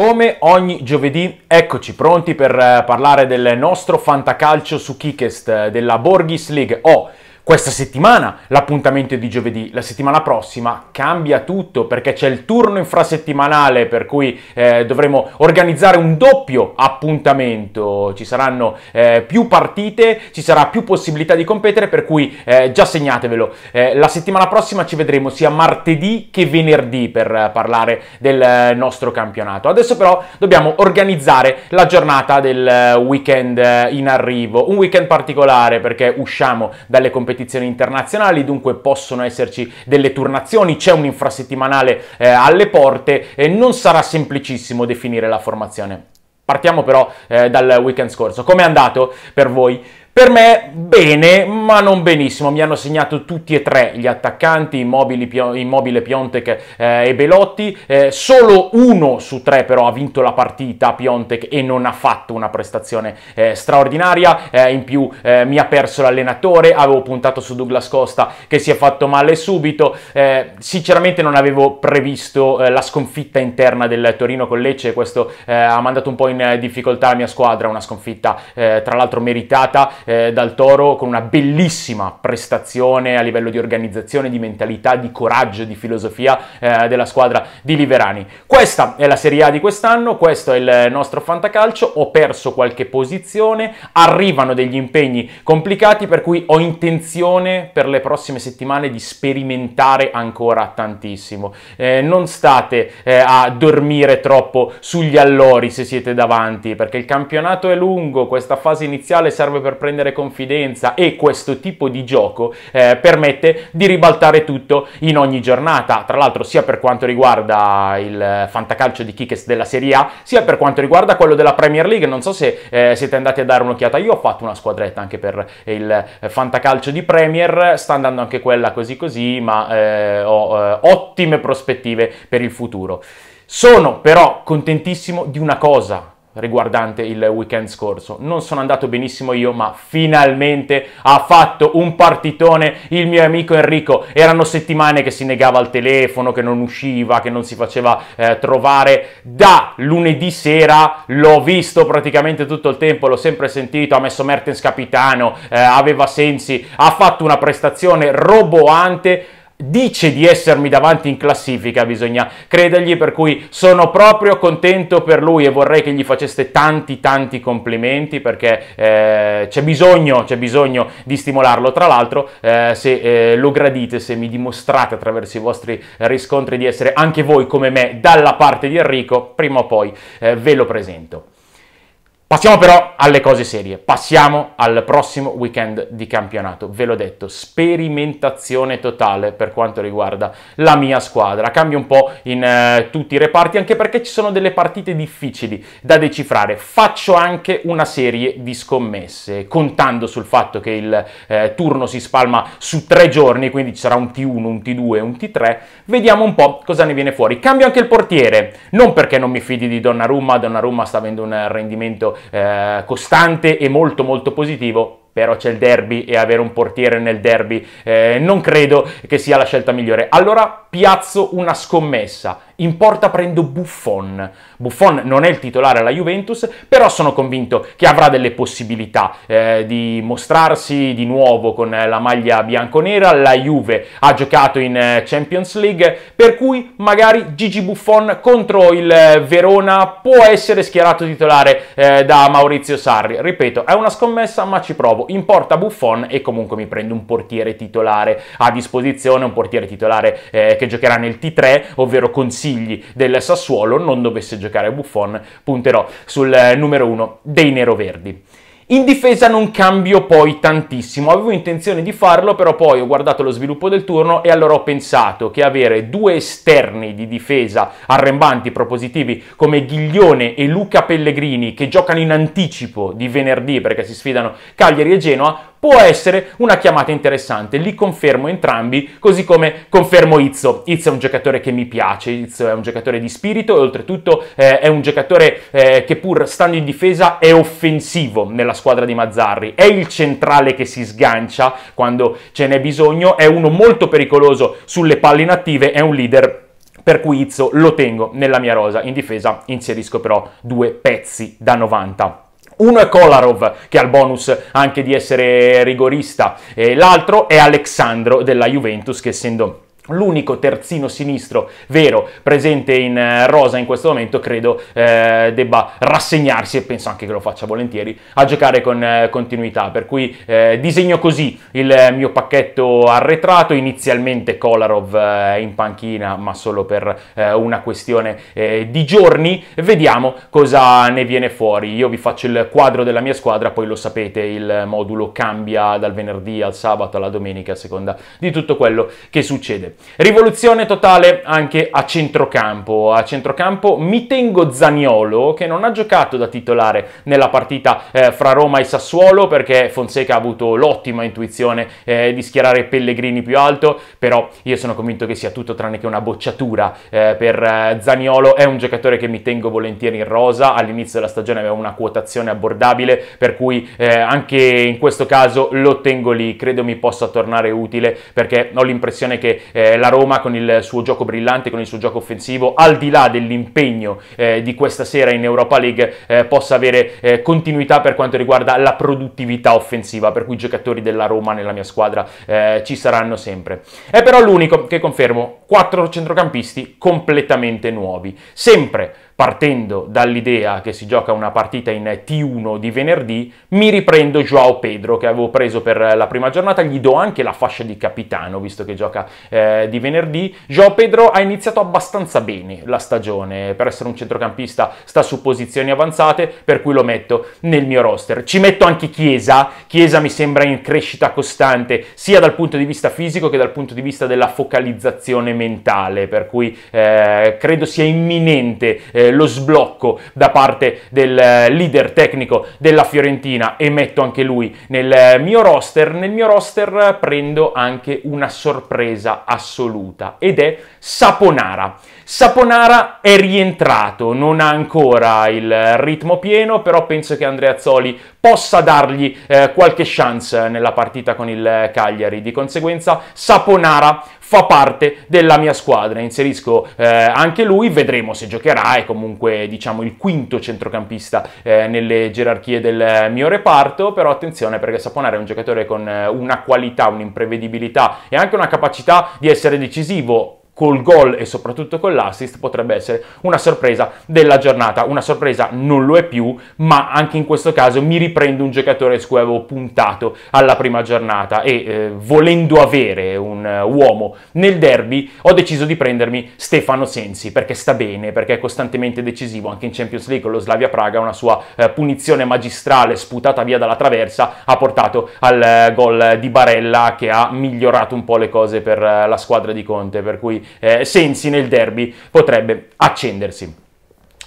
Come ogni giovedì, eccoci pronti per eh, parlare del nostro fantacalcio su Kikest eh, della Borghis League. Oh, questa settimana l'appuntamento è di giovedì, la settimana prossima cambia tutto perché c'è il turno infrasettimanale per cui eh, dovremo organizzare un doppio appuntamento, ci saranno eh, più partite, ci sarà più possibilità di competere per cui eh, già segnatevelo. Eh, la settimana prossima ci vedremo sia martedì che venerdì per eh, parlare del eh, nostro campionato. Adesso però dobbiamo organizzare la giornata del weekend in arrivo, un weekend particolare perché usciamo dalle competizioni competizioni internazionali, dunque possono esserci delle turnazioni, c'è un infrasettimanale eh, alle porte e non sarà semplicissimo definire la formazione. Partiamo però eh, dal weekend scorso. Com'è andato per voi? Per me bene, ma non benissimo. Mi hanno segnato tutti e tre gli attaccanti, Immobile, Immobile Piontek eh, e Belotti. Eh, solo uno su tre però ha vinto la partita Piontek e non ha fatto una prestazione eh, straordinaria. Eh, in più eh, mi ha perso l'allenatore, avevo puntato su Douglas Costa che si è fatto male subito. Eh, sinceramente non avevo previsto la sconfitta interna del Torino con Lecce, e questo ha mandato un po' in difficoltà la mia squadra, una sconfitta tra l'altro meritata eh, Dal Toro con una bellissima prestazione a livello di organizzazione, di mentalità, di coraggio, di filosofia eh, della squadra di Liverani. Questa è la Serie A di quest'anno, questo è il nostro fantacalcio, ho perso qualche posizione, arrivano degli impegni complicati per cui ho intenzione per le prossime settimane di sperimentare ancora tantissimo. Eh, non state eh, a dormire troppo sugli allori se siete davanti perché il campionato è lungo, questa fase iniziale serve per prendere prendere confidenza e questo tipo di gioco eh, permette di ribaltare tutto in ogni giornata, tra l'altro sia per quanto riguarda il eh, fantacalcio di Kikes della Serie A, sia per quanto riguarda quello della Premier League, non so se eh, siete andati a dare un'occhiata, io ho fatto una squadretta anche per eh, il eh, fantacalcio di Premier, sta andando anche quella così così, ma eh, ho ottime prospettive per il futuro. Sono però contentissimo di una cosa riguardante il weekend scorso. Non sono andato benissimo io, ma finalmente ha fatto un partitone il mio amico Enrico. Erano settimane che si negava al telefono, che non usciva, che non si faceva eh, trovare. Da lunedì sera l'ho visto praticamente tutto il tempo, l'ho sempre sentito, ha messo Mertens capitano, eh, aveva sensi, ha fatto una prestazione roboante dice di essermi davanti in classifica, bisogna credergli, per cui sono proprio contento per lui e vorrei che gli faceste tanti tanti complimenti perché eh, c'è, bisogno, c'è bisogno, di stimolarlo. Tra l'altro, eh, se eh, lo gradite, se mi dimostrate attraverso i vostri riscontri di essere anche voi come me dalla parte di Enrico, prima o poi eh, ve lo presento. Passiamo però alle cose serie, passiamo al prossimo weekend di campionato. Ve l'ho detto, sperimentazione totale per quanto riguarda la mia squadra. Cambio un po' in eh, tutti i reparti, anche perché ci sono delle partite difficili da decifrare. Faccio anche una serie di scommesse, contando sul fatto che il eh, turno si spalma su tre giorni, quindi ci sarà un T1, un T2 e un T3. Vediamo un po' cosa ne viene fuori. Cambio anche il portiere, non perché non mi fidi di Donnarumma, Donnarumma sta avendo un rendimento eh, costante e molto molto positivo, però c'è il derby e avere un portiere nel derby eh, non credo che sia la scelta migliore. Allora piazzo una scommessa in porta prendo Buffon. Buffon non è il titolare alla Juventus, però sono convinto che avrà delle possibilità eh, di mostrarsi di nuovo con la maglia bianconera. La Juve ha giocato in eh, Champions League, per cui magari Gigi Buffon contro il eh, Verona può essere schierato titolare eh, da Maurizio Sarri. Ripeto, è una scommessa, ma ci provo. In porta Buffon e comunque mi prendo un portiere titolare a disposizione, un portiere titolare eh, che giocherà nel T3, ovvero Consiglio consigli del Sassuolo non dovesse giocare Buffon, punterò sul eh, numero 1 dei neroverdi. In difesa non cambio poi tantissimo, avevo intenzione di farlo, però poi ho guardato lo sviluppo del turno e allora ho pensato che avere due esterni di difesa arrembanti, propositivi, come Ghiglione e Luca Pellegrini, che giocano in anticipo di venerdì perché si sfidano Cagliari e Genoa, può essere una chiamata interessante. Li confermo entrambi, così come confermo Izzo. Izzo è un giocatore che mi piace, Izzo è un giocatore di spirito e oltretutto eh, è un giocatore eh, che pur stando in difesa è offensivo nella squadra di Mazzarri. È il centrale che si sgancia quando ce n'è bisogno, è uno molto pericoloso sulle palle inattive, è un leader per cui Izzo lo tengo nella mia rosa. In difesa inserisco però due pezzi da 90. Uno è Kolarov, che ha il bonus anche di essere rigorista, l'altro è Alexandro della Juventus, che essendo L'unico terzino sinistro vero presente in eh, rosa in questo momento credo eh, debba rassegnarsi e penso anche che lo faccia volentieri a giocare con eh, continuità. Per cui eh, disegno così il mio pacchetto arretrato, inizialmente Kolarov eh, in panchina ma solo per eh, una questione di giorni. Vediamo cosa ne viene fuori. Io vi faccio il quadro della mia squadra, poi lo sapete il modulo cambia dal venerdì al sabato alla domenica a seconda di tutto quello che succede. Rivoluzione totale anche a centrocampo. A centrocampo mi tengo Zaniolo che non ha giocato da titolare nella partita eh, fra Roma e Sassuolo perché Fonseca ha avuto l'ottima intuizione eh, di schierare Pellegrini più alto, però io sono convinto che sia tutto tranne che una bocciatura eh, per eh, Zaniolo. È un giocatore che mi tengo volentieri in rosa, all'inizio della stagione aveva una quotazione abbordabile, per cui eh, anche in questo caso lo tengo lì, credo mi possa tornare utile perché ho l'impressione che eh, eh, la Roma con il suo gioco brillante, con il suo gioco offensivo, al di là dell'impegno eh, di questa sera in Europa League, eh, possa avere eh, continuità per quanto riguarda la produttività offensiva, per cui i giocatori della Roma nella mia squadra eh, ci saranno sempre. È però l'unico che confermo, quattro centrocampisti completamente nuovi, sempre partendo dall'idea che si gioca una partita in T1 di venerdì, mi riprendo Joao Pedro che avevo preso per la prima giornata, gli do anche la fascia di capitano visto che gioca eh, di venerdì. Joao Pedro ha iniziato abbastanza bene la stagione, per essere un centrocampista sta su posizioni avanzate, per cui lo metto nel mio roster. Ci metto anche Chiesa, Chiesa mi sembra in crescita costante sia dal punto di vista fisico che dal punto di vista della focalizzazione mentale, per cui eh, credo sia imminente eh, lo sblocco da parte del eh, leader tecnico della Fiorentina e metto anche lui nel eh, mio roster, nel mio roster prendo anche una sorpresa assoluta ed è Saponara. Saponara è rientrato, non ha ancora il ritmo pieno, però penso che Andrea Zoli possa dargli eh, qualche chance nella partita con il Cagliari. Di conseguenza Saponara fa parte della mia squadra, inserisco eh, anche lui, vedremo se giocherà e comunque comunque diciamo il quinto centrocampista eh, nelle gerarchie del mio reparto, però attenzione perché Saponara è un giocatore con eh, una qualità, un'imprevedibilità e anche una capacità di essere decisivo col gol e soprattutto con l'assist potrebbe essere una sorpresa della giornata. Una sorpresa non lo è più, ma anche in questo caso mi riprendo un giocatore su cui avevo puntato alla prima giornata e eh, volendo avere un uh, uomo nel derby ho deciso di prendermi Stefano Sensi perché sta bene, perché è costantemente decisivo anche in Champions League con lo Slavia Praga, una sua uh, punizione magistrale sputata via dalla traversa ha portato al uh, gol di Barella che ha migliorato un po' le cose per la squadra di Conte, per cui eh, Sensi nel derby potrebbe accendersi.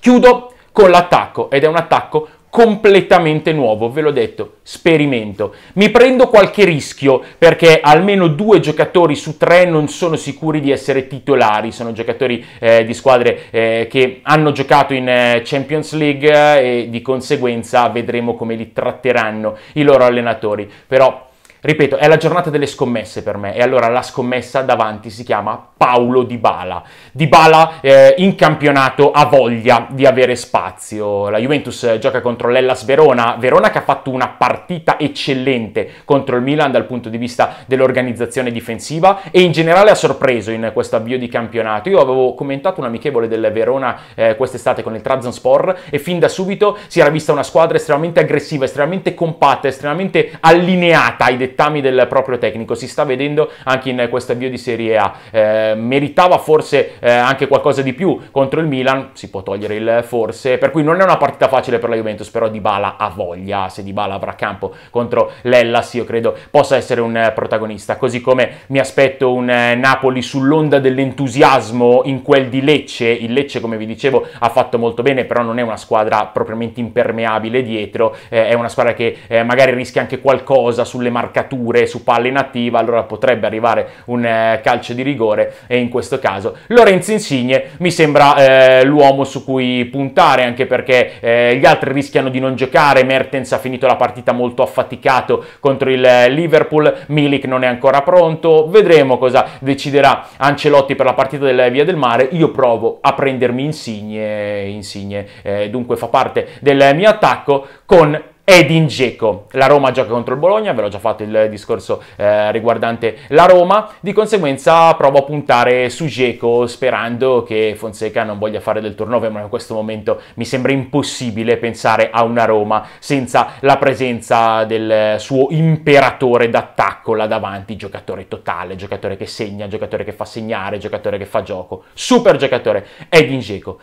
Chiudo con l'attacco ed è un attacco completamente nuovo, ve l'ho detto, sperimento. Mi prendo qualche rischio perché almeno due giocatori su tre non sono sicuri di essere titolari, sono giocatori eh, di squadre eh, che hanno giocato in eh, Champions League eh, e di conseguenza vedremo come li tratteranno i loro allenatori. Però Ripeto, è la giornata delle scommesse per me e allora la scommessa davanti si chiama Paolo Di Bala. Di Bala eh, in campionato ha voglia di avere spazio. La Juventus eh, gioca contro l'Ellas Verona, Verona che ha fatto una partita eccellente contro il Milan dal punto di vista dell'organizzazione difensiva e in generale ha sorpreso in questo avvio di campionato. Io avevo commentato un amichevole del Verona eh, quest'estate con il Trabzonspor e fin da subito si era vista una squadra estremamente aggressiva, estremamente compatta, estremamente allineata ai dettagli dettami del proprio tecnico, si sta vedendo anche in questo avvio di Serie A, eh, meritava forse eh, anche qualcosa di più contro il Milan, si può togliere il forse, per cui non è una partita facile per la Juventus, però Dybala ha voglia, se Dybala avrà campo contro l'Ellas io credo possa essere un eh, protagonista, così come mi aspetto un eh, Napoli sull'onda dell'entusiasmo in quel di Lecce, il Lecce come vi dicevo ha fatto molto bene, però non è una squadra propriamente impermeabile dietro, eh, è una squadra che eh, magari rischia anche qualcosa sulle marche marcature su palla inattiva, allora potrebbe arrivare un eh, calcio di rigore e in questo caso Lorenzo Insigne mi sembra eh, l'uomo su cui puntare anche perché eh, gli altri rischiano di non giocare, Mertens ha finito la partita molto affaticato contro il eh, Liverpool, Milik non è ancora pronto, vedremo cosa deciderà Ancelotti per la partita della Via del Mare, io provo a prendermi Insigne, Insigne eh, dunque fa parte del mio attacco con Edin Dzeko. La Roma gioca contro il Bologna, ve l'ho già fatto il discorso eh, riguardante la Roma, di conseguenza provo a puntare su Dzeko sperando che Fonseca non voglia fare del turnover, ma in questo momento mi sembra impossibile pensare a una Roma senza la presenza del suo imperatore d'attacco là davanti, giocatore totale, giocatore che segna, giocatore che fa segnare, giocatore che fa gioco, super giocatore Edin Dzeko.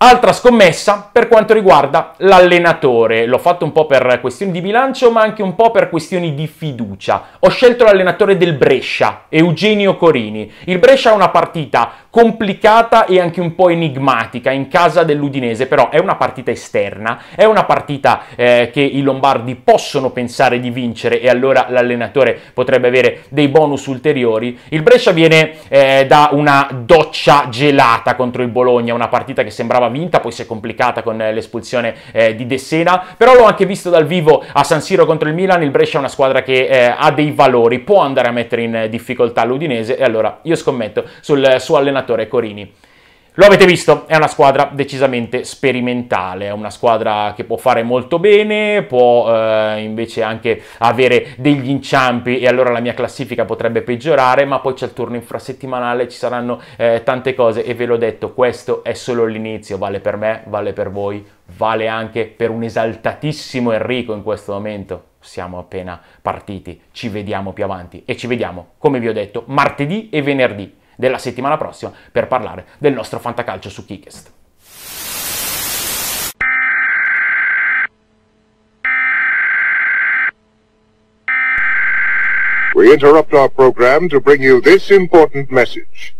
Altra scommessa per quanto riguarda l'allenatore, l'ho fatto un po' per questioni di bilancio ma anche un po' per questioni di fiducia. Ho scelto l'allenatore del Brescia, Eugenio Corini. Il Brescia è una partita complicata e anche un po' enigmatica in casa dell'Udinese, però è una partita esterna, è una partita eh, che i lombardi possono pensare di vincere e allora l'allenatore potrebbe avere dei bonus ulteriori. Il Brescia viene eh, da una doccia gelata contro il Bologna, una partita che sembrava l'aveva vinta, poi si è complicata con eh, l'espulsione eh, di De Sena, però l'ho anche visto dal vivo a San Siro contro il Milan, il Brescia è una squadra che eh, ha dei valori, può andare a mettere in difficoltà l'Udinese e allora io scommetto sul suo allenatore Corini. Lo avete visto, è una squadra decisamente sperimentale, è una squadra che può fare molto bene, può eh, invece anche avere degli inciampi e allora la mia classifica potrebbe peggiorare, ma poi c'è il turno infrasettimanale, ci saranno eh, tante cose e ve l'ho detto, questo è solo l'inizio, vale per me, vale per voi, vale anche per un esaltatissimo Enrico in questo momento. Siamo appena partiti, ci vediamo più avanti e ci vediamo, come vi ho detto, martedì e venerdì della settimana prossima per parlare del nostro fantacalcio su Kikest. We interrupt our program to bring you this important message.